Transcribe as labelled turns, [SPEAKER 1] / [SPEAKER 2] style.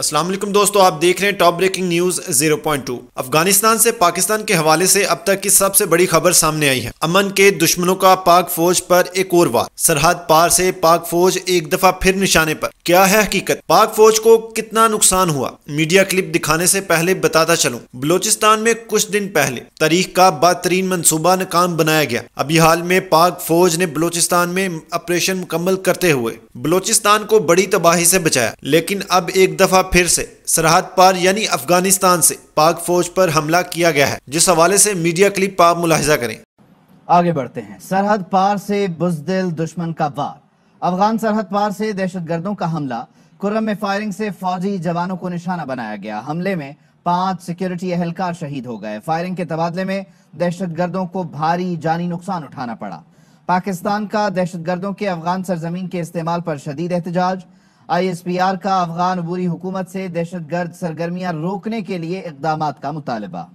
[SPEAKER 1] असलम दोस्तों आप देख रहे हैं टॉप ब्रेकिंग न्यूज 0.2 अफगानिस्तान से पाकिस्तान के हवाले से अब तक की सबसे बड़ी खबर सामने आई है अमन के दुश्मनों का पाक फौज पर एक और वार सरहद पार से पाक फौज एक दफा फिर निशाने पर क्या है हकीकत पाक फौज को कितना नुकसान हुआ मीडिया क्लिप दिखाने से पहले बताता चलूं बलोचिस्तान में कुछ दिन पहले तारीख का बदतरीन मनसूबा नाकाम बनाया गया अभी हाल में पाक फौज ने बलोचिस्तान में ऑपरेशन मुकम्मल करते हुए बलोचिस्तान को बड़ी तबाही से बचाया लेकिन अब एक दफा फिर से सरहद पार यानी अफगानिस्तान से पाक फौज पर हमला किया गया है जिस हवाले से मीडिया क्लिप आप मुलाहजा करें
[SPEAKER 2] आगे बढ़ते हैं सरहद पार से बुजदिल दुश्मन
[SPEAKER 3] का वार अफगान सरहद पार से दहशत गर्दों का हमला कुर्रम में फायरिंग से फौजी जवानों को निशाना बनाया गया हमले में पांच सिक्योरिटी एहलकार शहीद हो गए फायरिंग के तबादले में दहशत गर्दों को भारी जानी नुकसान उठाना पड़ा पाकिस्तान का दहशत गर्दों के अफगान सरजमीन के इस्तेमाल पर शदीद एहतजाज आईएसपीआर का अफगान बुरी हुकूमत से दहशत गर्द सरगर्मियां रोकने के लिए इकदाम का मुतालबा